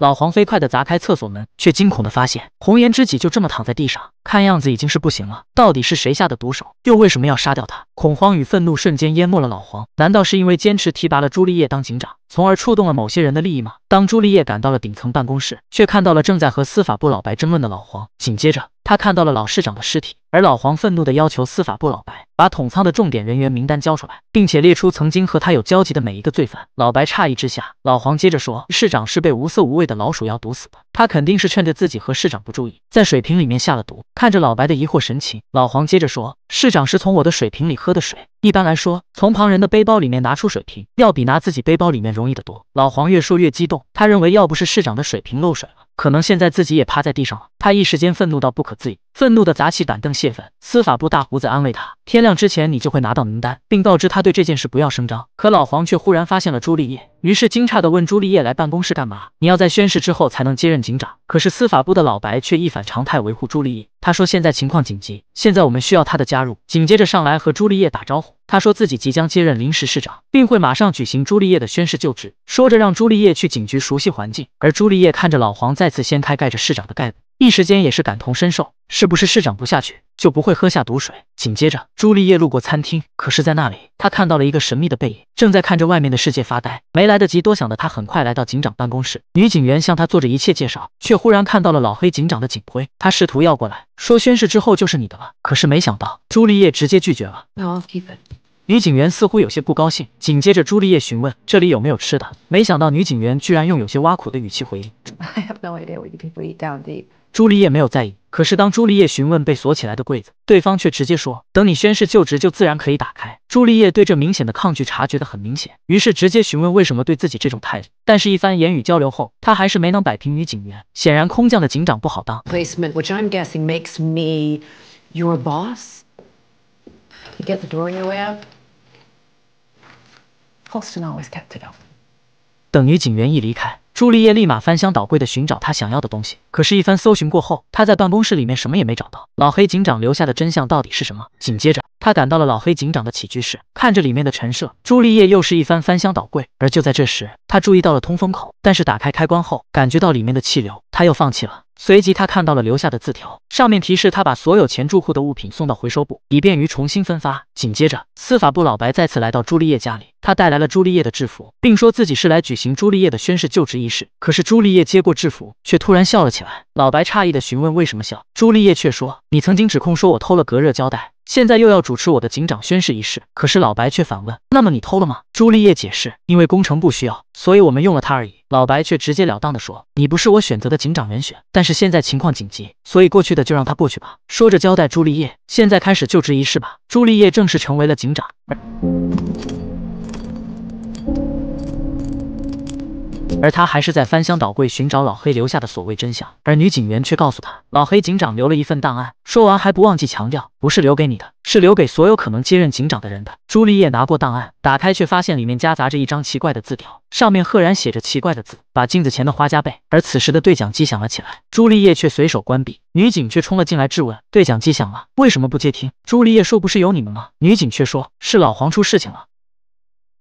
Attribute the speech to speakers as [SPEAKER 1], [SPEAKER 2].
[SPEAKER 1] 老黄飞快地砸开厕所门，却惊恐地发现，红颜知己就这么躺在地上。看样子已经是不行了。到底是谁下的毒手？又为什么要杀掉他？恐慌与愤怒瞬间淹没了老黄。难道是因为坚持提拔了朱丽叶当警长，从而触动了某些人的利益吗？当朱丽叶赶到了顶层办公室，却看到了正在和司法部老白争论的老黄。紧接着，他看到了老市长的尸体。而老黄愤怒的要求司法部老白把统仓的重点人员名单交出来，并且列出曾经和他有交集的每一个罪犯。老白诧异之下，老黄接着说：“市长是被无色无味的老鼠药毒死的。他肯定是趁着自己和市长不注意，在水瓶里面下了毒。”看着老白的疑惑神情，老黄接着说：“市长是从我的水瓶里喝的水。一般来说，从旁人的背包里面拿出水瓶，要比拿自己背包里面容易得多。”老黄越说越激动，他认为要不是市长的水瓶漏水了，可能现在自己也趴在地上了。他一时间愤怒到不可自已。愤怒的砸起板凳泄愤，司法部大胡子安慰他：“天亮之前你就会拿到名单，并告知他对这件事不要声张。”可老黄却忽然发现了朱丽叶，于是惊诧地问朱丽叶来办公室干嘛？你要在宣誓之后才能接任警长。可是司法部的老白却一反常态维护朱丽叶，他说现在情况紧急，现在我们需要他的加入。紧接着上来和朱丽叶打招呼，他说自己即将接任临时市长，并会马上举行朱丽叶的宣誓就职。说着让朱丽叶去警局熟悉环境。而朱丽叶看着老黄再次掀开盖着市长的盖子，一时间也是感同身受，是不是市长不下去就不会喝下毒水？紧接着，朱丽叶路过餐厅，可是在那里，她看到了一个神秘的背影，正在看着外面的世界发呆。没来得及多想的她，很快来到警长办公室。女警员向她做着一切介绍，却忽然看到了老黑警长的警徽，她试图要过来，说宣誓之后就是你的了。可是没想到，朱丽叶直接拒绝了。女警员似乎有些不高兴。紧接着，朱丽叶询问这里有没有吃的，没想到女警员居然用有些挖苦的语气回应。I idea have what people eat deep no down you。朱丽叶没有在意，可是当朱丽叶询问被锁起来的柜子，对方却直接说，等你宣誓就职就自然可以打开。朱丽叶对这明显的抗拒察觉的很明显，于是直接询问为什么对自己这种态度，但是一番言语交流后，他还是没能摆平女警员，显然空降的警长不好当。等女警员一离开。朱丽叶立马翻箱倒柜的寻找他想要的东西，可是，一番搜寻过后，他在办公室里面什么也没找到。老黑警长留下的真相到底是什么？紧接着，他赶到了老黑警长的起居室，看着里面的陈设，朱丽叶又是一番翻箱倒柜。而就在这时，他注意到了通风口，但是打开开关后，感觉到里面的气流，他又放弃了。随即，他看到了留下的字条，上面提示他把所有前住户的物品送到回收部，以便于重新分发。紧接着，司法部老白再次来到朱丽叶家里。他带来了朱丽叶的制服，并说自己是来举行朱丽叶的宣誓就职仪式。可是朱丽叶接过制服，却突然笑了起来。老白诧异的询问为什么笑，朱丽叶却说：“你曾经指控说我偷了隔热胶带，现在又要主持我的警长宣誓仪式。”可是老白却反问：“那么你偷了吗？”朱丽叶解释：“因为工程不需要，所以我们用了它而已。”老白却直截了当的说：“你不是我选择的警长人选，但是现在情况紧急，所以过去的就让他过去吧。”说着交代朱丽叶：“现在开始就职仪式吧。”朱丽叶正式成为了警长。而他还是在翻箱倒柜寻找老黑留下的所谓真相，而女警员却告诉他，老黑警长留了一份档案。说完还不忘记强调，不是留给你的，是留给所有可能接任警长的人的。朱丽叶拿过档案，打开却发现里面夹杂着一张奇怪的字条，上面赫然写着奇怪的字：把镜子前的花加倍。而此时的对讲机响了起来，朱丽叶却随手关闭。女警却冲了进来质问：对讲机响了，为什么不接听？朱丽叶说：不是有你们吗？女警却说：是老黄出事情了。